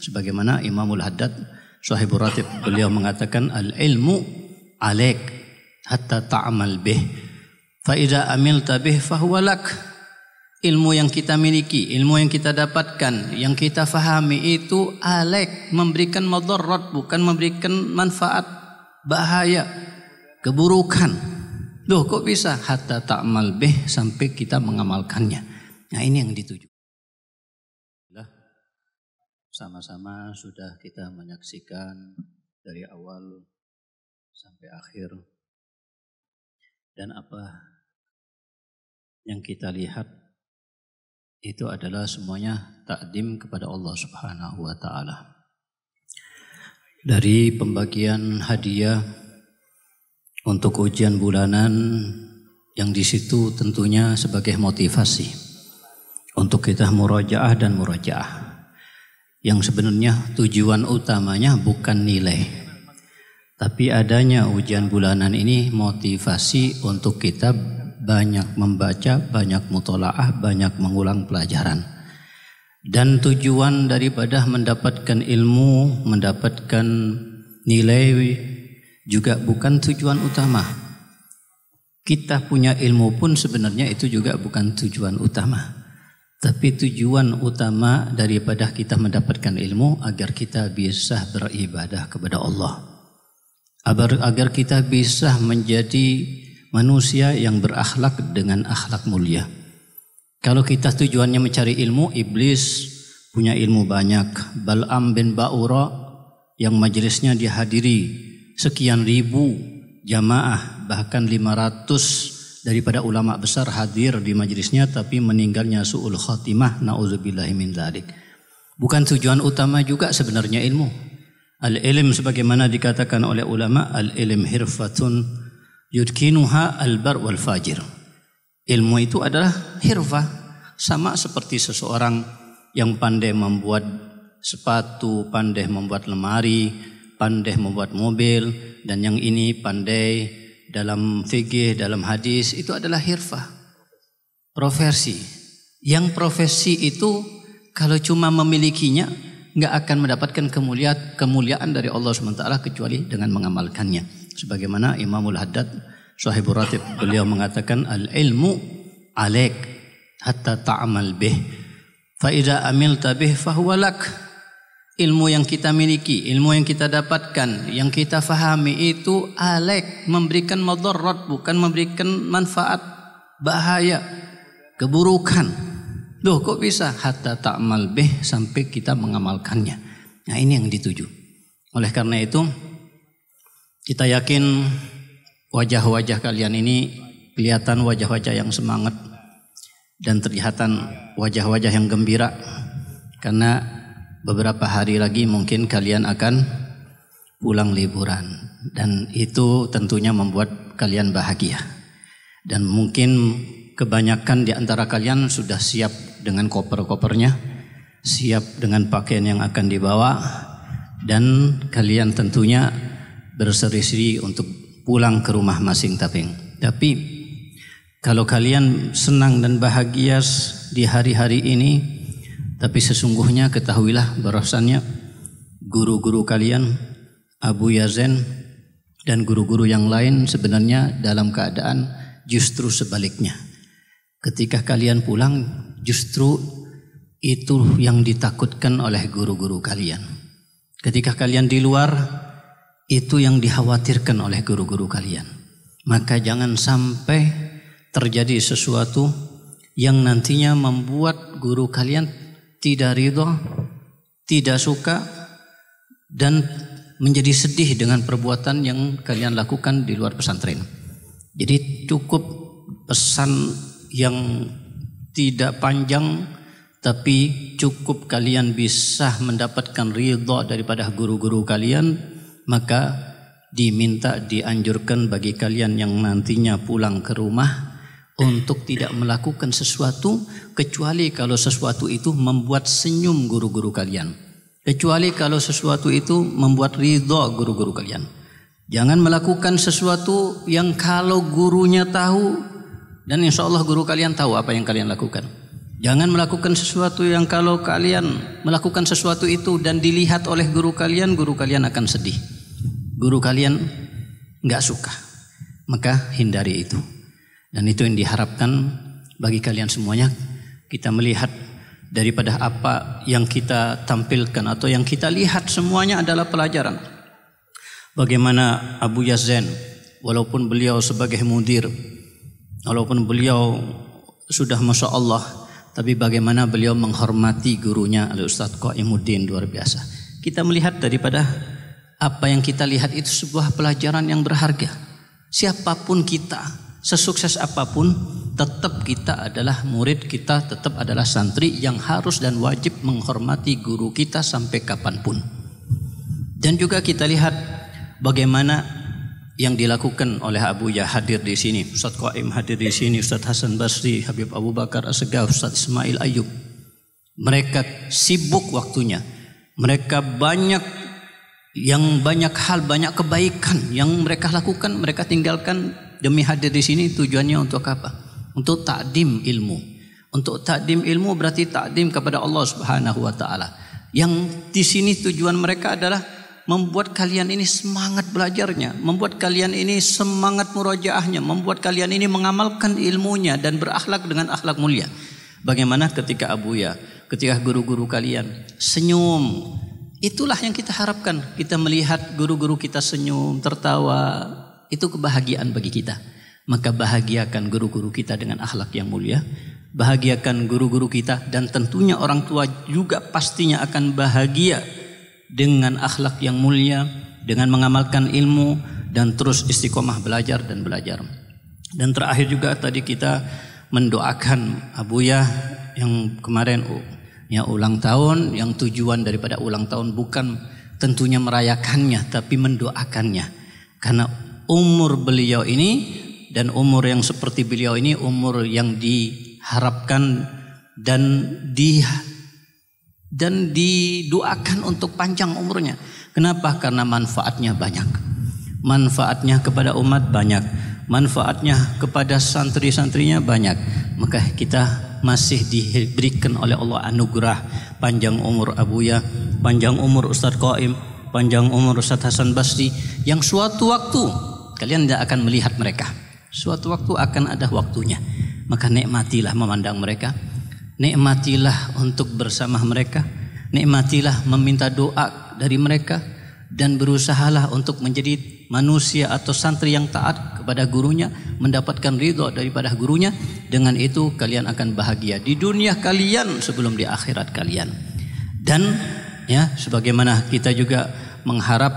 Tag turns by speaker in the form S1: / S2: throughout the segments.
S1: Sebagaimana Imamul Haddad Suhaibur Ratib beliau mengatakan al ilmu alek hatta ta'amal bih. Fa idza amilta bih Ilmu yang kita miliki, ilmu yang kita dapatkan, yang kita fahami itu alek memberikan madarat bukan memberikan manfaat, bahaya, keburukan. Loh kok bisa hatta ta'mal bih sampai kita mengamalkannya. Nah ini yang dituju sama-sama sudah kita menyaksikan dari awal sampai akhir dan apa yang kita lihat itu adalah semuanya takdim kepada Allah Subhanahu wa taala. Dari pembagian hadiah untuk ujian bulanan yang di situ tentunya sebagai motivasi untuk kita murajaah dan murajaah yang sebenarnya tujuan utamanya bukan nilai. Tapi adanya ujian bulanan ini motivasi untuk kita banyak membaca, banyak mutolaah, banyak mengulang pelajaran. Dan tujuan daripada mendapatkan ilmu, mendapatkan nilai juga bukan tujuan utama. Kita punya ilmu pun sebenarnya itu juga bukan tujuan utama. Tapi tujuan utama daripada kita mendapatkan ilmu agar kita bisa beribadah kepada Allah. Agar, agar kita bisa menjadi manusia yang berakhlak dengan akhlak mulia. Kalau kita tujuannya mencari ilmu, iblis punya ilmu banyak. Bal'am bin Ba'ura yang majelisnya dihadiri sekian ribu jamaah bahkan 500 daripada ulama besar hadir di majelisnya tapi meninggalnya su'ul khatimah na'udzubillahi min dzalik. Bukan tujuan utama juga sebenarnya ilmu. Al-ilm sebagaimana dikatakan oleh ulama al-ilm hirfatun yudkinuha al-bar wal fajir. Ilmu itu adalah hirfa sama seperti seseorang yang pandai membuat sepatu, pandai membuat lemari, pandai membuat mobil dan yang ini pandai dalam fikih, dalam hadis itu adalah hirfah. Profesi. Yang profesi itu kalau cuma memilikinya nggak akan mendapatkan kemuliaan kemuliaan dari Allah SWT kecuali dengan mengamalkannya. Sebagaimana Imamul Haddad Sahibur Ratib beliau mengatakan al ilmu alek hatta ta'amal bih. Fa amil tabih fahuwalak ilmu yang kita miliki, ilmu yang kita dapatkan, yang kita fahami itu alek memberikan madarat bukan memberikan manfaat bahaya keburukan. Duh kok bisa hatta ta'mal bih sampai kita mengamalkannya. Nah ini yang dituju. Oleh karena itu kita yakin wajah-wajah kalian ini kelihatan wajah-wajah yang semangat dan terlihatan wajah-wajah yang gembira karena beberapa hari lagi mungkin kalian akan pulang liburan dan itu tentunya membuat kalian bahagia. Dan mungkin kebanyakan di antara kalian sudah siap dengan koper-kopernya, siap dengan pakaian yang akan dibawa dan kalian tentunya berseri-seri untuk pulang ke rumah masing-masing. Tapi kalau kalian senang dan bahagia di hari-hari ini, tapi sesungguhnya ketahuilah bahwasannya guru-guru kalian Abu Yazen dan guru-guru yang lain sebenarnya dalam keadaan justru sebaliknya. Ketika kalian pulang justru itu yang ditakutkan oleh guru-guru kalian. Ketika kalian di luar itu yang dikhawatirkan oleh guru-guru kalian. Maka jangan sampai terjadi sesuatu yang nantinya membuat guru kalian tidak ridho, tidak suka, dan menjadi sedih dengan perbuatan yang kalian lakukan di luar pesantren. Jadi cukup pesan yang tidak panjang tapi cukup kalian bisa mendapatkan ridho daripada guru-guru kalian maka diminta dianjurkan bagi kalian yang nantinya pulang ke rumah untuk tidak melakukan sesuatu kecuali kalau sesuatu itu membuat senyum guru-guru kalian. Kecuali kalau sesuatu itu membuat ridho guru-guru kalian. Jangan melakukan sesuatu yang kalau gurunya tahu dan insya Allah guru kalian tahu apa yang kalian lakukan. Jangan melakukan sesuatu yang kalau kalian melakukan sesuatu itu dan dilihat oleh guru kalian, guru kalian akan sedih. Guru kalian nggak suka. Maka hindari itu. Dan itu yang diharapkan bagi kalian semuanya kita melihat daripada apa yang kita tampilkan atau yang kita lihat semuanya adalah pelajaran. Bagaimana Abu Yazen, walaupun beliau sebagai mudir walaupun beliau sudah masya Allah tapi bagaimana beliau menghormati gurunya Al Ustaz Qaimuddin luar biasa. Kita melihat daripada apa yang kita lihat itu sebuah pelajaran yang berharga. Siapapun kita, Sesukses apapun tetap kita adalah murid kita tetap adalah santri yang harus dan wajib menghormati guru kita sampai kapanpun. Dan juga kita lihat bagaimana yang dilakukan oleh Abu Ya hadir di sini, Ustaz Qaim hadir di sini, Ustaz Hasan Basri, Habib Abu Bakar Assegaf, Ustaz Ismail Ayub. Mereka sibuk waktunya. Mereka banyak yang banyak hal, banyak kebaikan yang mereka lakukan, mereka tinggalkan demi hadir di sini tujuannya untuk apa? Untuk takdim ilmu. Untuk takdim ilmu berarti takdim kepada Allah Subhanahu wa taala. Yang di sini tujuan mereka adalah membuat kalian ini semangat belajarnya, membuat kalian ini semangat murojaahnya, membuat kalian ini mengamalkan ilmunya dan berakhlak dengan akhlak mulia. Bagaimana ketika abuya, ketika guru-guru kalian senyum, itulah yang kita harapkan. Kita melihat guru-guru kita senyum, tertawa, itu kebahagiaan bagi kita. Maka bahagiakan guru-guru kita dengan akhlak yang mulia, bahagiakan guru-guru kita dan tentunya orang tua juga pastinya akan bahagia dengan akhlak yang mulia, dengan mengamalkan ilmu dan terus istiqomah belajar dan belajar. Dan terakhir juga tadi kita mendoakan Abu Yah yang kemarin oh, ya ulang tahun yang tujuan daripada ulang tahun bukan tentunya merayakannya tapi mendoakannya karena umur beliau ini dan umur yang seperti beliau ini umur yang diharapkan dan di dan didoakan untuk panjang umurnya. Kenapa? Karena manfaatnya banyak. Manfaatnya kepada umat banyak. Manfaatnya kepada santri-santrinya banyak. Maka kita masih diberikan oleh Allah anugerah panjang umur Abu Ya, panjang umur Ustadz Qaim, panjang umur Ustadz Hasan Basri yang suatu waktu Kalian tidak akan melihat mereka. Suatu waktu akan ada waktunya. Maka nikmatilah memandang mereka. Nikmatilah untuk bersama mereka. Nikmatilah meminta doa dari mereka. Dan berusahalah untuk menjadi manusia atau santri yang taat kepada gurunya. Mendapatkan ridho daripada gurunya. Dengan itu kalian akan bahagia. Di dunia kalian sebelum di akhirat kalian. Dan ya sebagaimana kita juga mengharap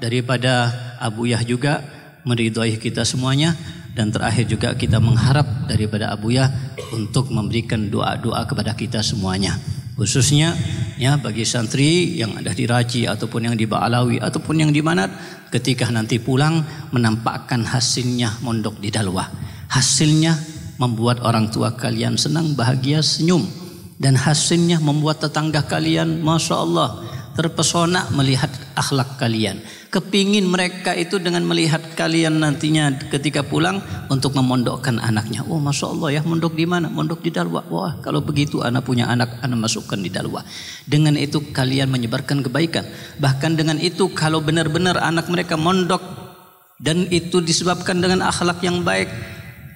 S1: daripada Abu Yah juga meridhoi kita semuanya dan terakhir juga kita mengharap daripada Abuya untuk memberikan doa-doa kepada kita semuanya khususnya ya bagi santri yang ada di Raji ataupun yang di Baalawi ataupun yang di Manat ketika nanti pulang menampakkan hasilnya mondok di Dalwah hasilnya membuat orang tua kalian senang bahagia senyum dan hasilnya membuat tetangga kalian masya Allah terpesona melihat akhlak kalian. Kepingin mereka itu dengan melihat kalian nantinya ketika pulang untuk memondokkan anaknya. Oh Masya Allah ya mondok di mana? Mondok di dalwa. Wah kalau begitu anak punya anak, anak masukkan di dalwa. Dengan itu kalian menyebarkan kebaikan. Bahkan dengan itu kalau benar-benar anak mereka mondok dan itu disebabkan dengan akhlak yang baik.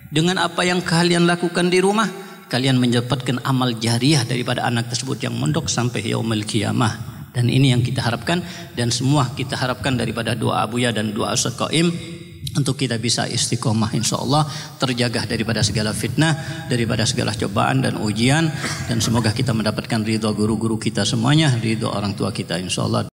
S1: Dengan apa yang kalian lakukan di rumah, kalian mendapatkan amal jariah daripada anak tersebut yang mondok sampai yaumil qiyamah. Dan ini yang kita harapkan dan semua kita harapkan daripada doa Abuya dan doa Ustaz Qaim untuk kita bisa istiqomah insya Allah terjaga daripada segala fitnah daripada segala cobaan dan ujian dan semoga kita mendapatkan ridho guru-guru kita semuanya ridho orang tua kita insya Allah